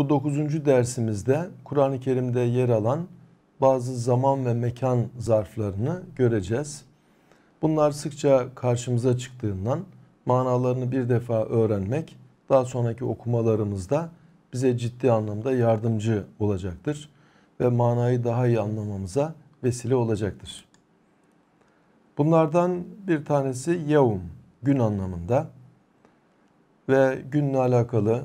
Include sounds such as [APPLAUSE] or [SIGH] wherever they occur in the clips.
Bu dokuzuncu dersimizde Kur'an-ı Kerim'de yer alan bazı zaman ve mekan zarflarını göreceğiz. Bunlar sıkça karşımıza çıktığından manalarını bir defa öğrenmek daha sonraki okumalarımızda bize ciddi anlamda yardımcı olacaktır ve manayı daha iyi anlamamıza vesile olacaktır. Bunlardan bir tanesi yevm, gün anlamında ve günle alakalı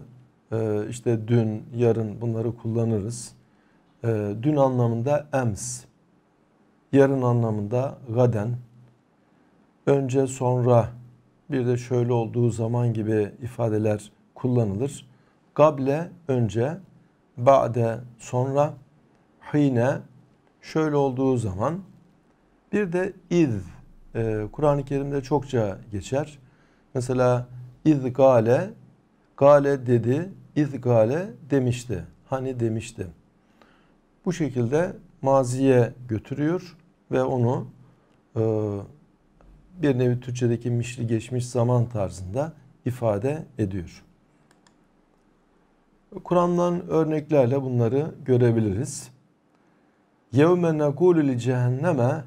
e, işte dün, yarın bunları kullanırız. Ee, dün anlamında ems, yarın anlamında gaden, önce sonra bir de şöyle olduğu zaman gibi ifadeler kullanılır. Gable önce, ba'de sonra, hine şöyle olduğu zaman bir de iz e, Kur'an-ı Kerim'de çokça geçer. Mesela iz gale gale dedi İthgale demişti. Hani demişti. Bu şekilde maziye götürüyor ve onu e, bir nevi Türkçedeki mişli geçmiş zaman tarzında ifade ediyor. Kur'an'dan örneklerle bunları görebiliriz. Yevme nekulu li cehenneme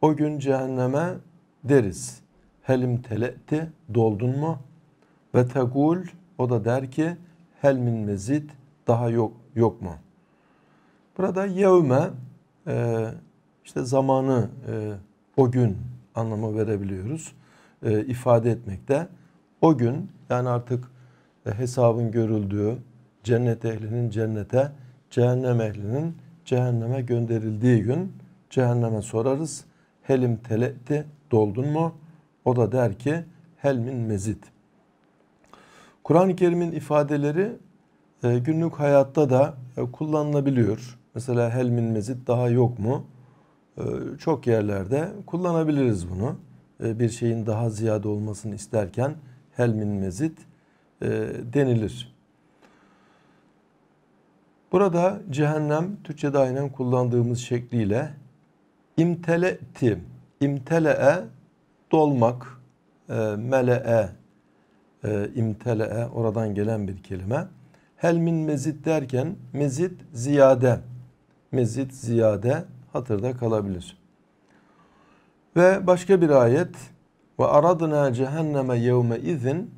o gün cehenneme deriz. Helim teletti doldun mu? Ve tegul o da der ki helmin mezit daha yok yok mu? Burada yevme e, işte zamanı e, o gün anlamı verebiliyoruz. E, ifade etmekte. O gün yani artık e, hesabın görüldüğü cennet ehlinin cennete, cehennem ehlinin cehenneme gönderildiği gün cehenneme sorarız. Helim teletti doldun mu? O da der ki helmin mezit. Kur'an-ı Kerim'in ifadeleri e, günlük hayatta da e, kullanılabiliyor. Mesela hel min mezit daha yok mu? E, çok yerlerde kullanabiliriz bunu. E, bir şeyin daha ziyade olmasını isterken hel min mezit e, denilir. Burada cehennem Türkçe'de aynen kullandığımız şekliyle imteleti, imtele'e dolmak, e, mele'e e, imtele'e oradan gelen bir kelime. Helmin mezit derken mezit ziyade. Mezit ziyade hatırda kalabilir. Ve başka bir ayet ve aradna cehenneme yevme izin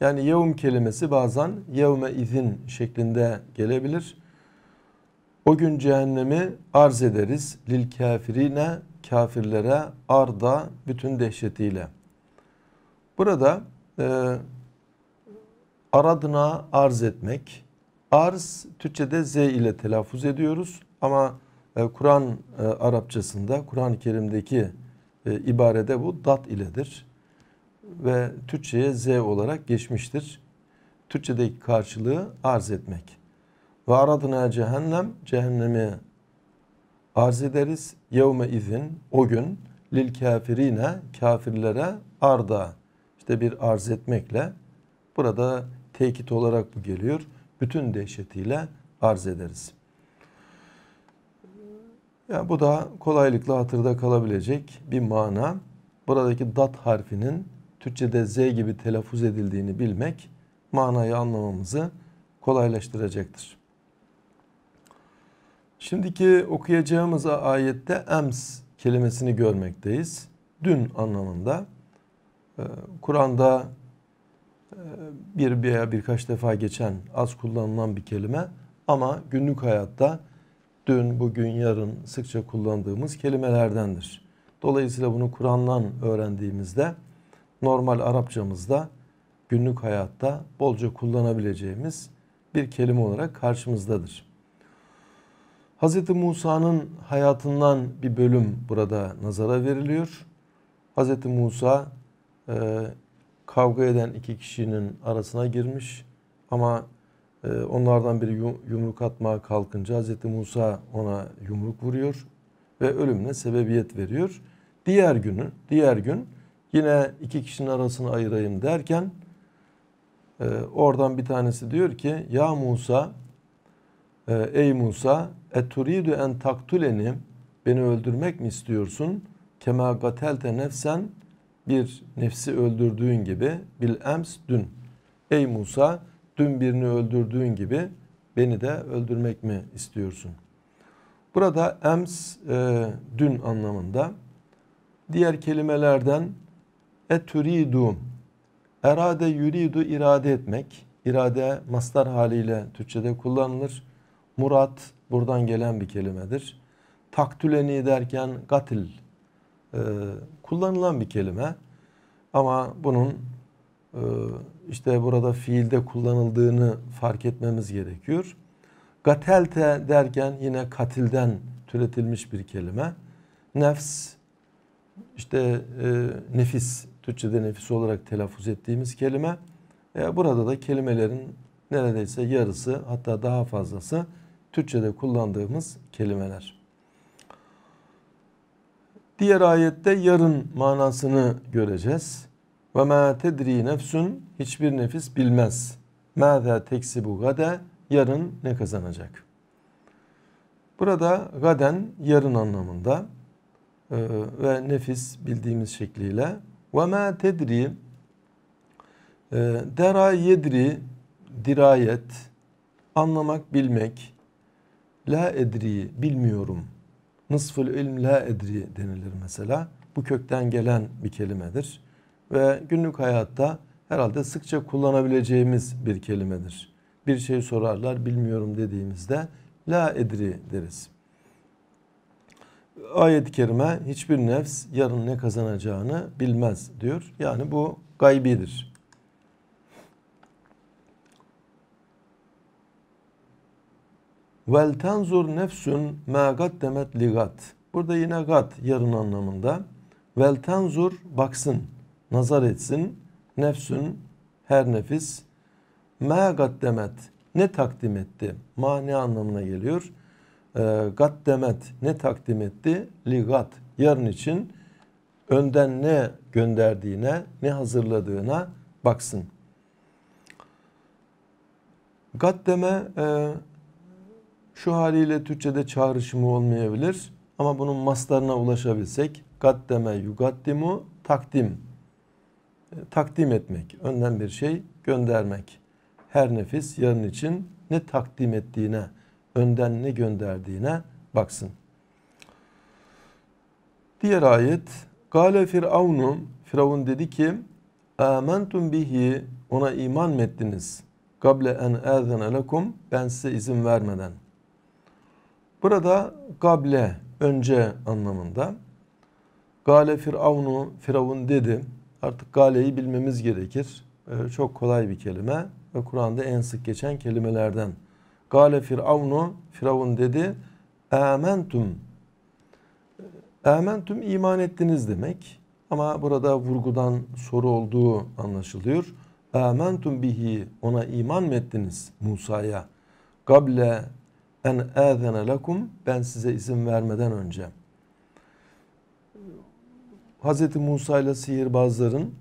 yani yevm kelimesi bazen yevme izin şeklinde gelebilir. O gün cehennemi arz ederiz lil kafirine kafirlere arda bütün dehşetiyle. Burada e, aradına arz etmek. Arz Türkçe'de Z ile telaffuz ediyoruz ama e, Kur'an e, Arapçasında Kur'an-ı Kerim'deki e, ibarede bu dat iledir. Ve Türkçe'ye Z olarak geçmiştir. Türkçedeki karşılığı arz etmek. Ve aradına cehennem, cehennemi arz ederiz. Yevme izin, o gün lil kafirine, kafirlere arda işte bir arz etmekle burada tekit olarak bu geliyor. Bütün dehşetiyle arz ederiz. Yani bu da kolaylıkla hatırda kalabilecek bir mana. Buradaki dat harfinin Türkçe'de Z gibi telaffuz edildiğini bilmek manayı anlamamızı kolaylaştıracaktır. Şimdiki okuyacağımız ayette ems kelimesini görmekteyiz. Dün anlamında. E, Kur'an'da ee, bir veya birkaç defa geçen az kullanılan bir kelime ama günlük hayatta dün, bugün, yarın sıkça kullandığımız kelimelerdendir. Dolayısıyla bunu Kur'an'dan öğrendiğimizde normal Arapçamızda günlük hayatta bolca kullanabileceğimiz bir kelime olarak karşımızdadır. Hz. Musa'nın hayatından bir bölüm burada nazara veriliyor. Hz. Musa e, kavga eden iki kişinin arasına girmiş ama e, onlardan biri yumruk atmaya kalkınca Hazreti Musa ona yumruk vuruyor ve ölümüne sebebiyet veriyor. Diğer günü, diğer gün yine iki kişinin arasını ayırayım derken e, oradan bir tanesi diyor ki ya Musa e, ey Musa eturidu en taktulenim. beni öldürmek mi istiyorsun? Kema gatelte nefsen bir nefsi öldürdüğün gibi bil ems dün. Ey Musa dün birini öldürdüğün gibi beni de öldürmek mi istiyorsun? Burada ems e, dün anlamında. Diğer kelimelerden etüridum erade yuridu irade etmek. İrade mastar haliyle Türkçe'de kullanılır. Murat buradan gelen bir kelimedir. Taktüleni derken katil e, kullanılan bir kelime. Ama bunun e, işte burada fiilde kullanıldığını fark etmemiz gerekiyor. Gatelte derken yine katilden türetilmiş bir kelime. Nefs işte e, nefis Türkçe'de nefis olarak telaffuz ettiğimiz kelime. E, burada da kelimelerin neredeyse yarısı hatta daha fazlası Türkçe'de kullandığımız kelimeler. Diğer ayette yarın manasını göreceğiz. Ve ma tedri nefsun hiçbir nefis bilmez. Mâzâ teksibu gade yarın ne kazanacak? Burada gaden yarın anlamında ee, ve nefis bildiğimiz şekliyle ve ma tedri e, dera yedri dirayet anlamak bilmek la edri bilmiyorum Nısful ilm la edri denilir mesela. Bu kökten gelen bir kelimedir. Ve günlük hayatta herhalde sıkça kullanabileceğimiz bir kelimedir. Bir şey sorarlar bilmiyorum dediğimizde la edri deriz. Ayet-i kerime hiçbir nefs yarın ne kazanacağını bilmez diyor. Yani bu gaybidir. Vel tenzur nefsun ma gaddemet ligat gad. Burada yine gat yarın anlamında. Vel tenzur baksın, nazar etsin. Nefsün her nefis ma gaddemet ne takdim etti? Ma ne anlamına geliyor? E, ee, gaddemet ne takdim etti? ligat yarın için önden ne gönderdiğine, ne hazırladığına baksın. Gaddeme e, şu haliyle Türkçe'de çağrışımı olmayabilir. Ama bunun maslarına ulaşabilsek gaddeme yugaddimu takdim. E, takdim etmek, önden bir şey göndermek. Her nefis yarın için ne takdim ettiğine, önden ne gönderdiğine baksın. Diğer ayet Gale Firavunu Firavun dedi ki Âmentum bihi ona iman mı ettiniz? Gable en âzene lekum ben size izin vermeden.'' Burada gable önce anlamında. Gale Firavunu Firavun dedi. Artık galeyi bilmemiz gerekir. Ee, çok kolay bir kelime ve Kur'an'da en sık geçen kelimelerden. Gale Firavunu Firavun dedi. Amentum. Amentum ee, iman ettiniz demek. Ama burada vurgudan soru olduğu anlaşılıyor. Amentum bihi ona iman mı ettiniz Musa'ya? Gable en âzene lekum ben size izin vermeden önce Hz. Musa ile sihirbazların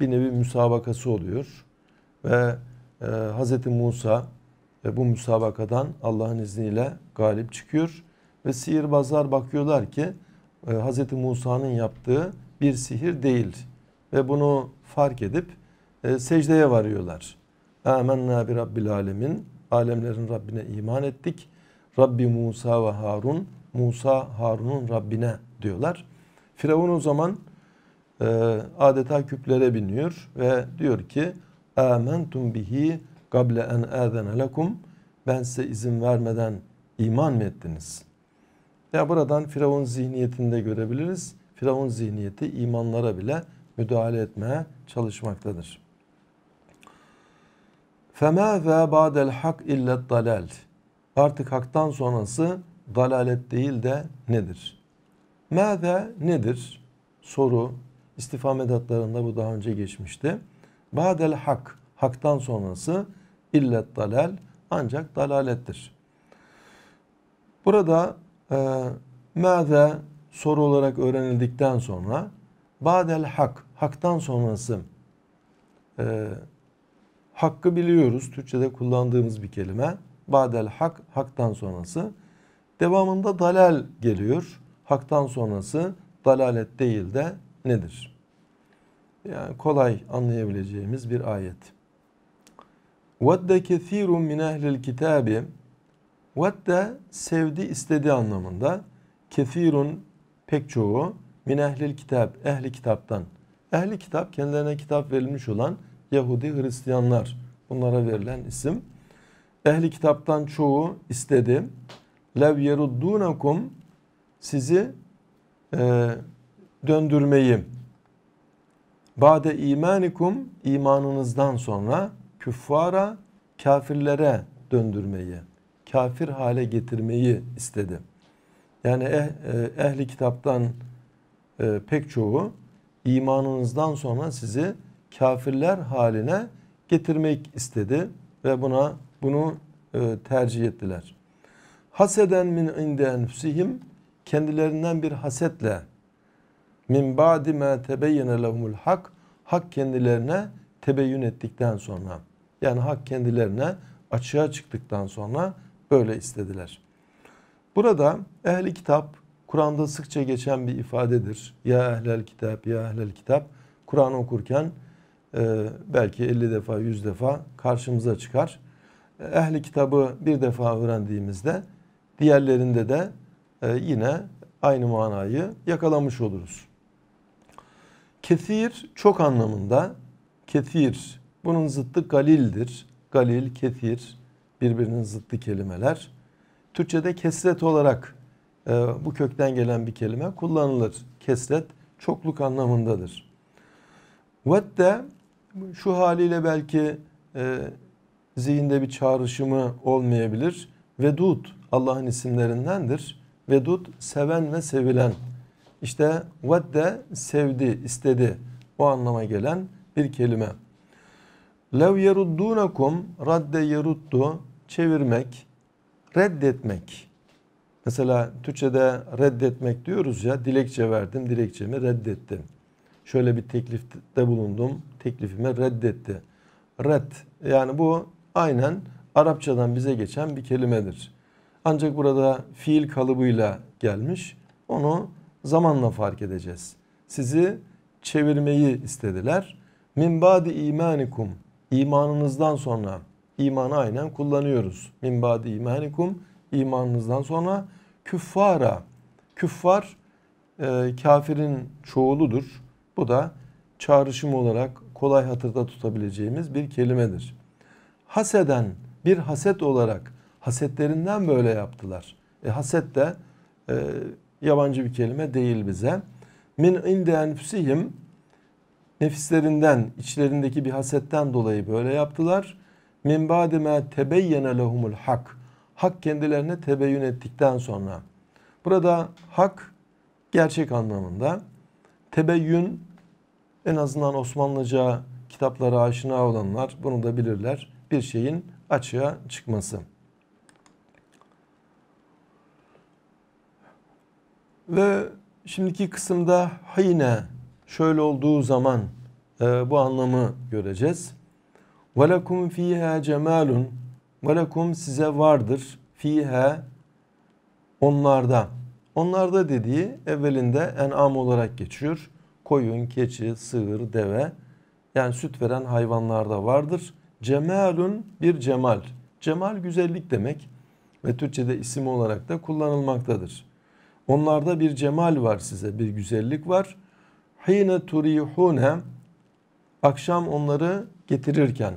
bir nevi müsabakası oluyor ve e, Hz. Musa e, bu müsabakadan Allah'ın izniyle galip çıkıyor ve sihirbazlar bakıyorlar ki e, Hz. Musa'nın yaptığı bir sihir değil ve bunu fark edip e, secdeye varıyorlar. Âmennâ bi Rabbil alemin alemlerin Rabbine iman ettik Rabbi Musa ve Harun. Musa Harun'un Rabbine diyorlar. Firavun o zaman e, adeta küplere biniyor ve diyor ki Âmentum bihi gable en âzene lekum ben size izin vermeden iman mı ettiniz? Ya buradan Firavun zihniyetinde görebiliriz. Firavun zihniyeti imanlara bile müdahale etmeye çalışmaktadır. فَمَا ذَا بَعْدَ hak اِلَّا الضَّلَالِ Artık haktan sonrası dalalet değil de nedir? Mâve nedir? Soru. istifam edatlarında bu daha önce geçmişti. Badel hak. Haktan sonrası illet dalal ancak dalalettir. Burada e, mâve soru olarak öğrenildikten sonra badel hak, haktan sonrası e, hakkı biliyoruz. Türkçe'de kullandığımız bir kelime. Badel hak, haktan sonrası. Devamında dalal geliyor. Haktan sonrası dalalet değil de nedir? Yani kolay anlayabileceğimiz bir ayet. Vadde kethirun min ehlil kitabi Vadde sevdi istedi anlamında. Kethirun pek çoğu min ehlil kitap ehli kitaptan. Ehli kitap kendilerine kitap verilmiş olan Yahudi Hristiyanlar. Bunlara verilen isim. Ehli kitaptan çoğu istedi. Lev yeruddunekum sizi e, döndürmeyi bade imanikum imanınızdan sonra küffara kafirlere döndürmeyi kafir hale getirmeyi istedi. Yani eh, e, ehli kitaptan e, pek çoğu imanınızdan sonra sizi kafirler haline getirmek istedi ve buna bunu e, tercih ettiler. Haseden min inde enfusihim kendilerinden bir hasetle min ba'di ma tebeyyene lehumul hak hak kendilerine tebeyyün ettikten sonra yani hak kendilerine açığa çıktıktan sonra böyle istediler. Burada ehli kitap Kur'an'da sıkça geçen bir ifadedir. Ya ehlel kitap, ya ehlel kitap. Kur'an okurken e, belki 50 defa, 100 defa karşımıza çıkar ehli kitabı bir defa öğrendiğimizde diğerlerinde de e, yine aynı manayı yakalamış oluruz. Kethir çok anlamında. Kethir bunun zıttı galildir. Galil, kethir birbirinin zıttı kelimeler. Türkçe'de kesret olarak e, bu kökten gelen bir kelime kullanılır. Kesret çokluk anlamındadır. Vet şu haliyle belki e, zihinde bir çağrışımı olmayabilir. Vedud Allah'ın isimlerindendir. Vedud seven ve sevilen. İşte vedde sevdi, istedi. O anlama gelen bir kelime. Lev yeruddunakum radde yeruddu çevirmek, reddetmek. Mesela Türkçe'de reddetmek diyoruz ya dilekçe verdim, dilekçemi reddettim. Şöyle bir teklifte bulundum, teklifimi reddetti. Red yani bu aynen Arapçadan bize geçen bir kelimedir. Ancak burada fiil kalıbıyla gelmiş. Onu zamanla fark edeceğiz. Sizi çevirmeyi istediler. Min badi imanikum. İmanınızdan sonra imanı aynen kullanıyoruz. Min badi imanikum. İmanınızdan sonra küffara. Küffar e, kafirin çoğuludur. Bu da çağrışım olarak kolay hatırda tutabileceğimiz bir kelimedir haseden bir haset olarak hasetlerinden böyle yaptılar. E haset de e, yabancı bir kelime değil bize. Min inde enfusihim nefislerinden, içlerindeki bir hasetten dolayı böyle yaptılar. Min badime tebeyyene lehumul hak. Hak kendilerine tebeyyün ettikten sonra. Burada hak gerçek anlamında. Tebeyyün en azından Osmanlıca kitaplara aşina olanlar bunu da bilirler bir şeyin açığa çıkması. Ve şimdiki kısımda hayne şöyle olduğu zaman e, bu anlamı göreceğiz. وَلَكُمْ ف۪يهَا cemalun وَلَكُمْ size vardır fiha onlarda. Onlarda dediği evvelinde en'am olarak geçiyor. Koyun, keçi, sığır, deve yani süt veren hayvanlarda vardır. Cemalun bir cemal. Cemal güzellik demek ve Türkçe'de isim olarak da kullanılmaktadır. Onlarda bir cemal var size, bir güzellik var. Hine turihune akşam onları getirirken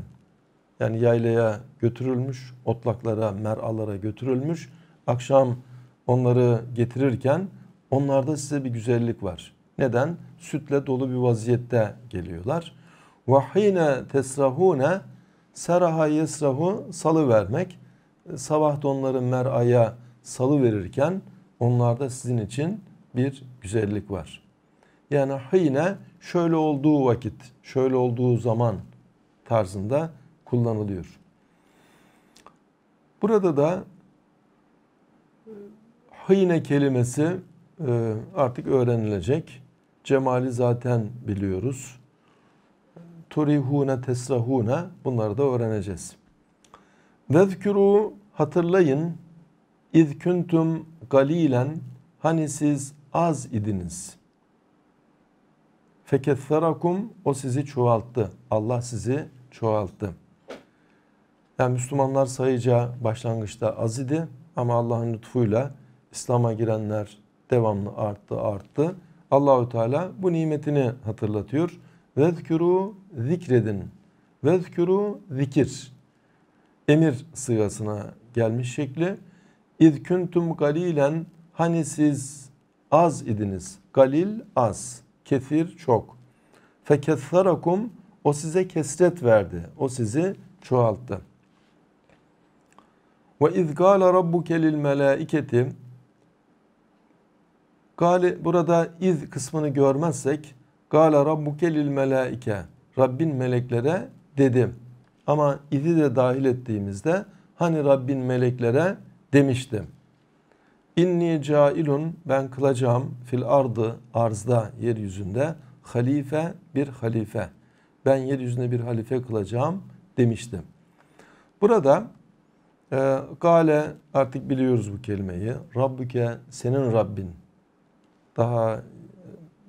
yani yaylaya götürülmüş, otlaklara, meralara götürülmüş. Akşam onları getirirken onlarda size bir güzellik var. Neden? Sütle dolu bir vaziyette geliyorlar. Vahine tesrahune Seraha yesrahu salı vermek. E, sabah da meraya salı verirken onlarda sizin için bir güzellik var. Yani hine şöyle olduğu vakit, şöyle olduğu zaman tarzında kullanılıyor. Burada da e, hine kelimesi e, artık öğrenilecek. Cemali zaten biliyoruz turihune tesrahune bunları da öğreneceğiz. Vezkuru hatırlayın iz kuntum galilen hani siz az idiniz. Feketherakum o sizi çoğalttı. Allah sizi çoğalttı. Yani Müslümanlar sayıca başlangıçta az idi ama Allah'ın lütfuyla İslam'a girenler devamlı arttı arttı. Allahü Teala bu nimetini hatırlatıyor. Vezkuru zikredin. Vezkuru zikir. Emir sıyasına gelmiş şekli. İz kuntum galilen hani siz az idiniz. Galil az, kefir çok. Fekessarakum o size kesret verdi. O sizi çoğalttı. Ve iz gâle rabbuke lil melâiketi Gale, burada iz kısmını görmezsek Gale rabbuke lil meleike, Rabbin meleklere dedim. Ama idi de dahil ettiğimizde hani Rabbin meleklere demiştim. İnni cailun ben kılacağım fil ardı arzda yeryüzünde halife bir halife. Ben yeryüzüne bir halife kılacağım demiştim. Burada e, gale artık biliyoruz bu kelimeyi. Rabbuke senin Rabbin. Daha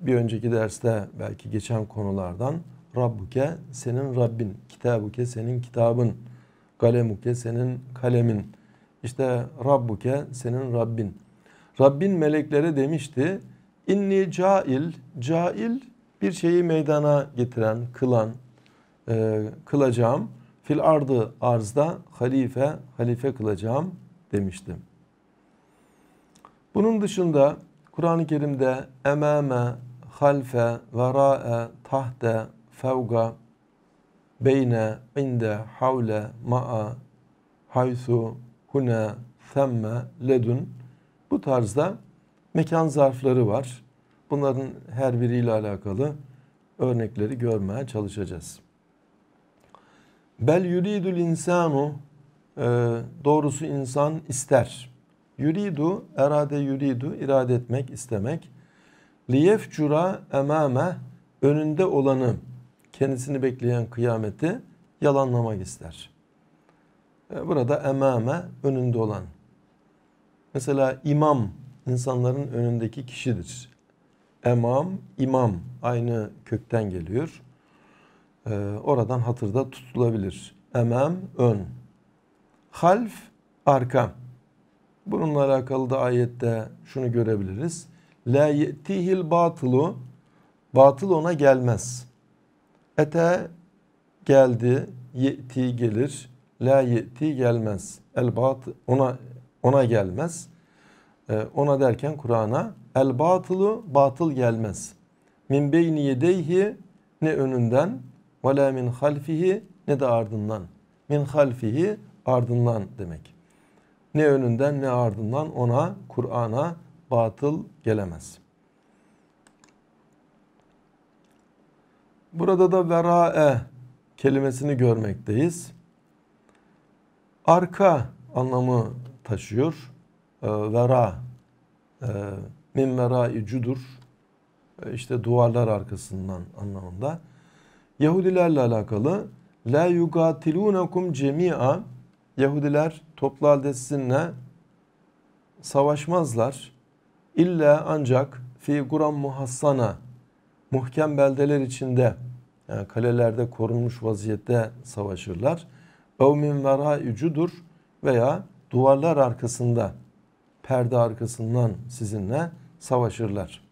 bir önceki derste belki geçen konulardan Rabbuke senin Rabbin, Kitabuke senin kitabın, Kalemuke senin kalemin. İşte Rabbuke senin Rabbin. Rabbin meleklere demişti inni cail, cail bir şeyi meydana getiren, kılan, e, kılacağım. Fil ardı arzda halife, halife kılacağım demiştim. Bunun dışında Kur'an-ı Kerim'de emame, halfe, vera'e, tahte, fevga, beyne, inde, havle, ma'a, haysu, hune, semme, ledun. Bu tarzda mekan zarfları var. Bunların her biriyle alakalı örnekleri görmeye çalışacağız. Bel yuridul insanu e, doğrusu insan ister. Yuridu, erade yuridu, irade etmek, istemek liyefcura emame önünde olanı kendisini bekleyen kıyameti yalanlamak ister. E, burada emame önünde olan. Mesela imam insanların önündeki kişidir. Emam, imam aynı kökten geliyor. Ee, oradan hatırda tutulabilir. Emem, ön. Half, arka. Bununla alakalı da ayette şunu görebiliriz. La ye'tihil batılu batıl ona gelmez. Ete geldi, ye'ti gelir, la ye'ti gelmez. El batı ona ona gelmez. Ee, ona derken Kur'an'a el batılu batıl gelmez. Min beyni yedeyhi ne önünden ve la min halfihi ne de ardından. Min halfihi ardından demek. Ne önünden ne ardından ona Kur'an'a batıl gelemez. Burada da verae kelimesini görmekteyiz. Arka anlamı taşıyor. Ee, vera, e, min verai cudur. E, işte duvarlar arkasından anlamında. Yahudilerle alakalı la yugatilunakum cemi'a Yahudiler toplu halde sizinle savaşmazlar. İlla ancak fi guram muhassana muhkem beldeler içinde yani kalelerde korunmuş vaziyette savaşırlar. Ev min vera ücudur veya duvarlar arkasında perde arkasından sizinle savaşırlar.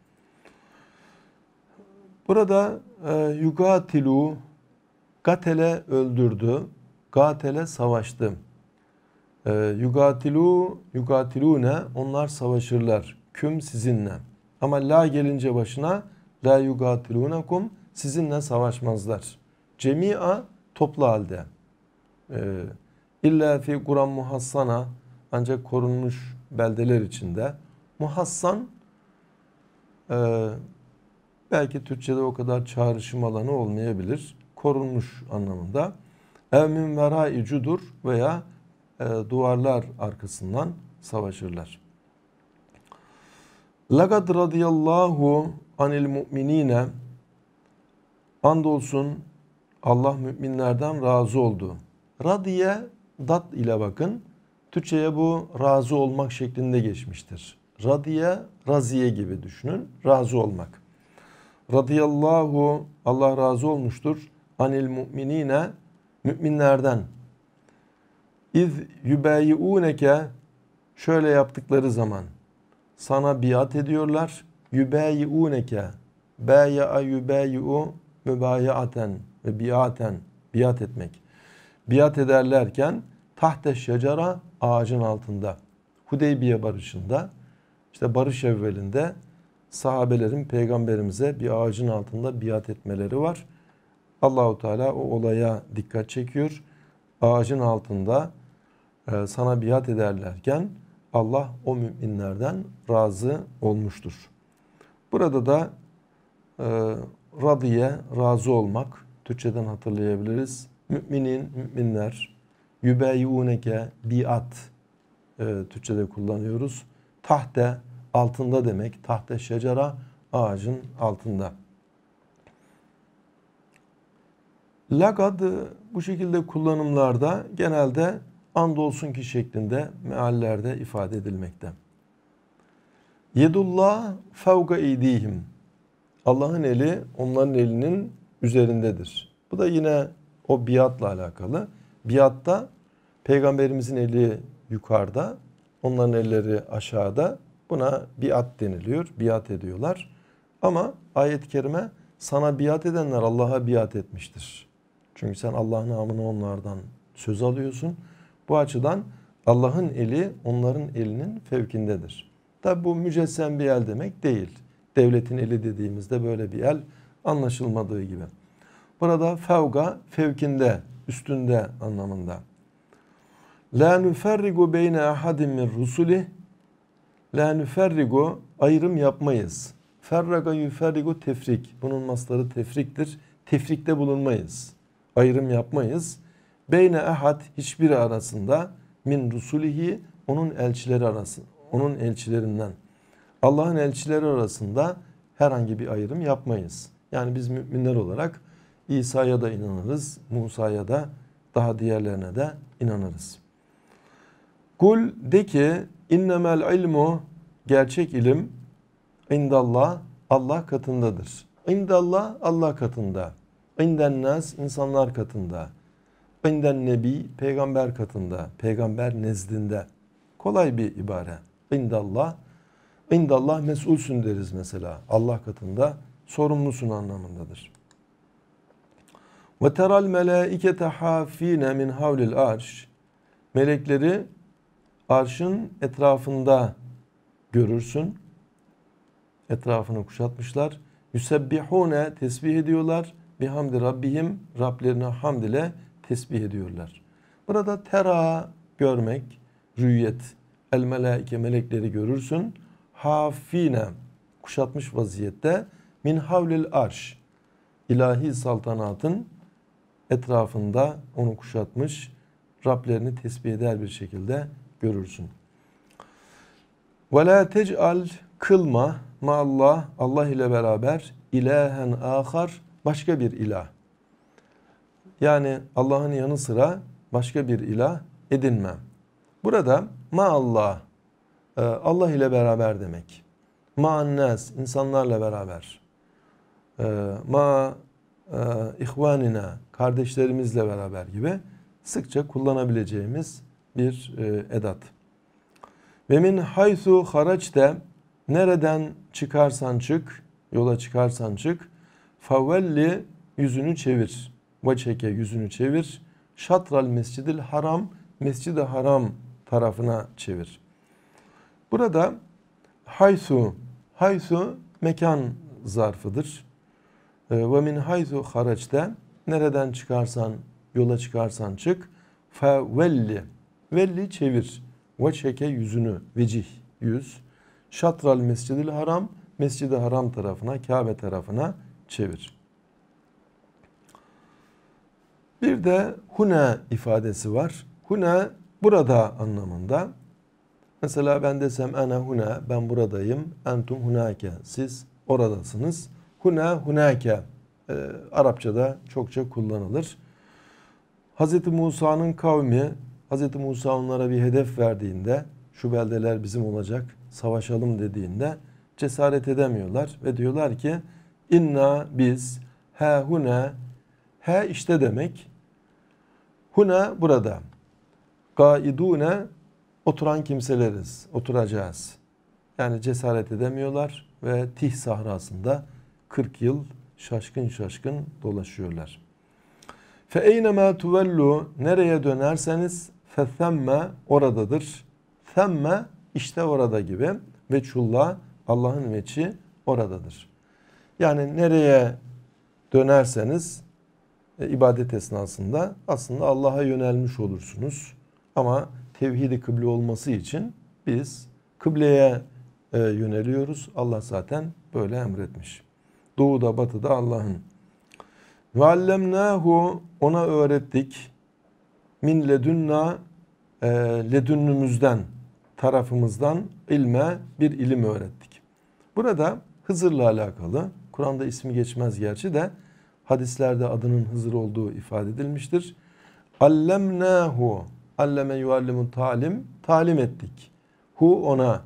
Burada e, yugatilu gatele öldürdü. Gatele savaştı. E, yugatilu yugatilune onlar savaşırlar küm sizinle. Ama la gelince başına la yugatilunakum sizinle savaşmazlar. Cemi'a toplu halde. Ee, illa fi kuran muhassana ancak korunmuş beldeler içinde. Muhassan e, belki Türkçe'de o kadar çağrışım alanı olmayabilir. Korunmuş anlamında. Ev min verai cudur veya e, duvarlar arkasından savaşırlar. Lagad radıyallahu anil mu'minine andolsun Allah müminlerden razı oldu. Radiye dat ile bakın. Türkçe'ye bu razı olmak şeklinde geçmiştir. Radiye, raziye gibi düşünün. Razı olmak. Radiyallahu, Allah razı olmuştur. Anil mu'minine, müminlerden. İz yübeyi'uneke, şöyle yaptıkları zaman sana biat ediyorlar. Yübeyi'uneke Bâya'a yübeyi'u mübayiaten ve biaten biat etmek. Biat ederlerken tahte şecara ağacın altında. Hudeybiye barışında işte barış evvelinde sahabelerin peygamberimize bir ağacın altında biat etmeleri var. Allahu Teala o olaya dikkat çekiyor. Ağacın altında e, sana biat ederlerken Allah o müminlerden razı olmuştur. Burada da e, radiye razı olmak Türkçeden hatırlayabiliriz. Müminin, müminler, yübeyyûneke, biat e, Türkçede kullanıyoruz. Tahte, altında demek. Tahte şecara, ağacın altında. Lagad e, bu şekilde kullanımlarda genelde andolsun ki şeklinde meallerde ifade edilmekte. Yedullah fevga idihim. Allah'ın eli onların elinin üzerindedir. Bu da yine o biatla alakalı. Biatta peygamberimizin eli yukarıda, onların elleri aşağıda. Buna biat deniliyor. Biat ediyorlar. Ama ayet-i kerime sana biat edenler Allah'a biat etmiştir. Çünkü sen Allah namını onlardan söz alıyorsun. Bu açıdan Allah'ın eli onların elinin fevkindedir. Tabi bu mücessem bir el demek değil. Devletin eli dediğimizde böyle bir el anlaşılmadığı gibi. Burada fevga fevkinde, üstünde anlamında. La nüferrigu beyne ahadim min rusulih La nüferrigu ayrım yapmayız. Ferraga yuferrigu tefrik. Bunun masları tefriktir. Tefrikte bulunmayız. Ayrım yapmayız beyne ahad hiçbir arasında min rusulihi onun elçileri arasında onun elçilerinden Allah'ın elçileri arasında herhangi bir ayrım yapmayız. Yani biz müminler olarak İsa'ya da inanırız, Musa'ya da daha diğerlerine de inanırız. Kul de ki innemel ilmu gerçek ilim indallah Allah katındadır. İndallah Allah katında. İndennas insanlar katında. İnden nebi peygamber katında, peygamber nezdinde. Kolay bir ibare. İndallah. İndallah mesulsün deriz mesela. Allah katında sorumlusun anlamındadır. Ve teral melaikete hafine min havlil arş. Melekleri arşın etrafında görürsün. Etrafını kuşatmışlar. Yusebbihune tesbih ediyorlar. Bihamdi Rabbihim Rablerine hamd ile tesbih ediyorlar. Burada tera görmek, rüyet, el melaike melekleri görürsün. Hafine kuşatmış vaziyette min havlil arş ilahi saltanatın etrafında onu kuşatmış Rablerini tesbih eder bir şekilde görürsün. Ve la tec'al kılma maallah Allah ile beraber ilahen ahar başka bir ilah. Yani Allah'ın yanı sıra başka bir ilah edinmem. Burada ma Allah e, Allah ile beraber demek. ma annes insanlarla beraber. E, ma e, ihvanina kardeşlerimizle beraber gibi sıkça kullanabileceğimiz bir edat. Ve min haythu haraçte nereden çıkarsan çık, yola çıkarsan çık, favelli yüzünü çevir. Veçheke yüzünü çevir. Şatral mescidil haram, mescid haram tarafına çevir. Burada haysu, haysu mekan zarfıdır. Ee, ve min haysu haraçta nereden çıkarsan, yola çıkarsan çık. Fe velli, velli çevir. Ve çeke yüzünü, vecih, yüz. Şatral mescidil haram, mescid haram tarafına, Kabe tarafına çevir.'' Bir de huna ifadesi var. Huna burada anlamında. Mesela ben desem ana huna ben buradayım. Entum hunake siz oradasınız. Huna hunake e, Arapçada çokça kullanılır. Hz. Musa'nın kavmi Hz. Musa onlara bir hedef verdiğinde şu beldeler bizim olacak savaşalım dediğinde cesaret edemiyorlar ve diyorlar ki inna biz he huna he işte demek Huna burada. Gaidune oturan kimseleriz. Oturacağız. Yani cesaret edemiyorlar ve Tih sahrasında 40 yıl şaşkın şaşkın dolaşıyorlar. Fe eynema tuvellu nereye dönerseniz fethemme oradadır. Themme işte orada gibi ve çulla Allah'ın veçi oradadır. Yani nereye dönerseniz e, ibadet esnasında aslında Allah'a yönelmiş olursunuz. Ama tevhidi kıble olması için biz kıbleye e, yöneliyoruz. Allah zaten böyle emretmiş. Doğuda batıda Allah'ın. Vallemnahu ona öğrettik. Min ledünna e, ledünnümüzden tarafımızdan ilme bir ilim öğrettik. Burada Hızır'la alakalı Kur'an'da ismi geçmez gerçi de Hadislerde adının Hızır olduğu ifade edilmiştir. Allemnahu alleme yuallimun talim talim ettik. Hu ona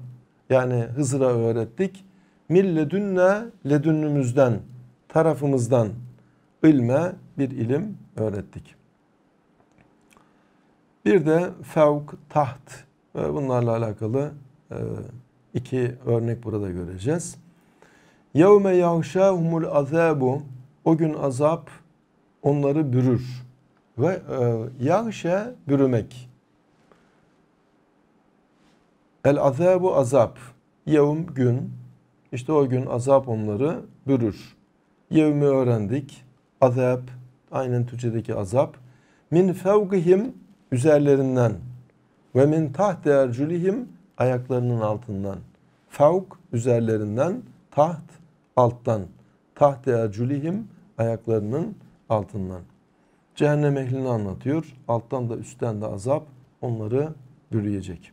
yani Hızır'a öğrettik. Milledünne ledünnümüzden tarafımızdan ilme bir ilim öğrettik. Bir de fevk, taht bunlarla alakalı e, iki örnek burada göreceğiz. يَوْمَ يَغْشَاهُمُ الْعَذَابُ o gün azap onları bürür. Ve e, yağşe bürümek. El azabu azap. Yevm gün. İşte o gün azap onları bürür. Yevmi öğrendik. Azap. Aynen Türkçedeki azap. Min fevgihim üzerlerinden. Ve min tahte ercülihim ayaklarının altından. Fevk üzerlerinden. Taht alttan. Tahte ercülihim ayaklarının altından. Cehennem ehlini anlatıyor. Alttan da üstten de azap onları bürüyecek.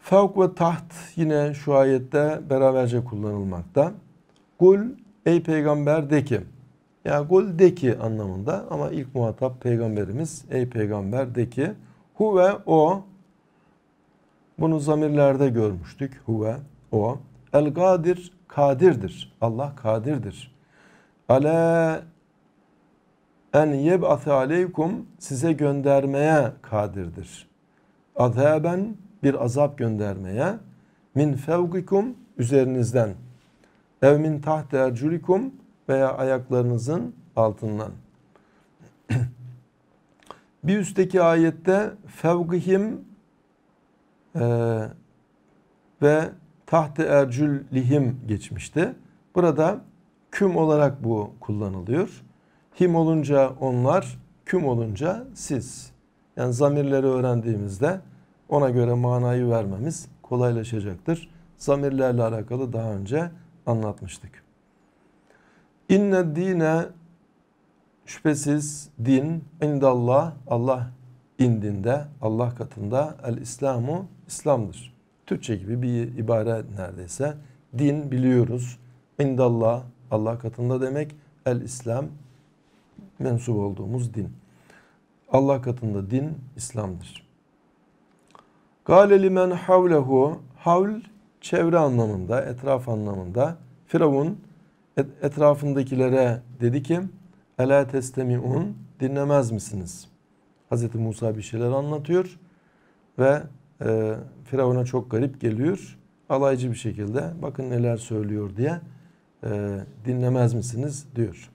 Fevk ve taht yine şu ayette beraberce kullanılmakta. Kul ey peygamber de ki ya kul de ki anlamında ama ilk muhatap peygamberimiz ey peygamber de ki huve o bunu zamirlerde görmüştük huve o el gadir kadirdir Allah kadirdir ala en yeb'athe aleykum size göndermeye kadirdir. Azaben bir azap göndermeye min fevkikum üzerinizden ev min tahte erculikum veya ayaklarınızın altından. [CLEARS THROAT] bir üstteki ayette fevkihim e, ve tahte ercülihim geçmişti. Burada küm olarak bu kullanılıyor. Him olunca onlar, küm olunca siz. Yani zamirleri öğrendiğimizde ona göre manayı vermemiz kolaylaşacaktır. Zamirlerle alakalı daha önce anlatmıştık. İnne dine şüphesiz din indallah Allah indinde Allah katında el İslamu İslam'dır. Türkçe gibi bir ibare neredeyse. Din biliyoruz. İndallah Allah katında demek el İslam mensup olduğumuz din. Allah katında din İslam'dır. Gâle limen havlehu havl çevre anlamında, etraf anlamında Firavun etrafındakilere dedi ki Ela testemiun dinlemez misiniz? Hz. Musa bir şeyler anlatıyor ve e, Firavun'a çok garip geliyor. Alaycı bir şekilde bakın neler söylüyor diye e, dinlemez misiniz diyor.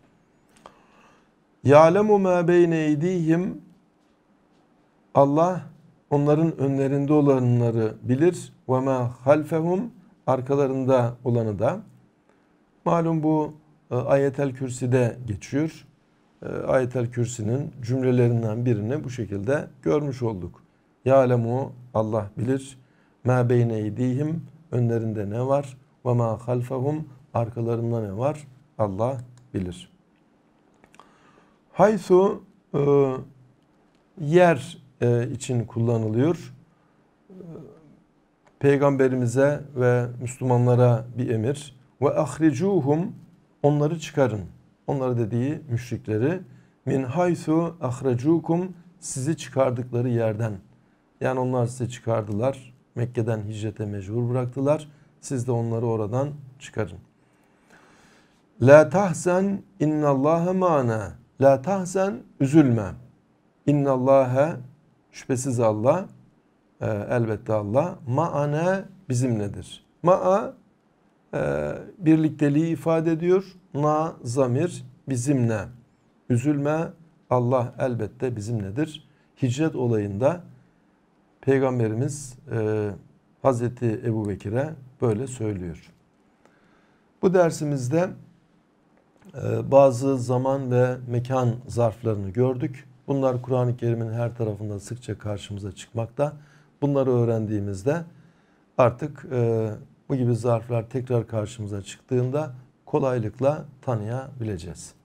Ya'lemu ma beyne eydihim Allah onların önlerinde olanları bilir ve ma halfehum arkalarında olanı da. Malum bu e, Ayetel Kürsi'de geçiyor. E, Ayetel Kürsi'nin cümlelerinden birini bu şekilde görmüş olduk. Ya'lemu Allah bilir. Ma beyne eydihim önlerinde ne var? Ve ma halfehum Arkalarında ne var? Allah bilir. Haysu e, yer e, için kullanılıyor. E, peygamberimize ve Müslümanlara bir emir. Ve ahricuhum onları çıkarın. Onları dediği müşrikleri min haysu ahracukum sizi çıkardıkları yerden. Yani onlar sizi çıkardılar. Mekke'den hicrete mecbur bıraktılar. Siz de onları oradan çıkarın. La tahzen innallaha mana. La tahzen üzülme. İnnallaha şüphesiz Allah e, elbette Allah maana bizimledir. Ma'a e, birlikteliği ifade ediyor. Na zamir bizimle. Üzülme Allah elbette bizimledir. Hicret olayında Peygamberimiz e, Hazreti Ebu Bekir'e böyle söylüyor. Bu dersimizde ee, bazı zaman ve mekan zarflarını gördük. Bunlar Kur'an-ı Kerim'in her tarafında sıkça karşımıza çıkmakta. Bunları öğrendiğimizde artık e, bu gibi zarflar tekrar karşımıza çıktığında kolaylıkla tanıyabileceğiz.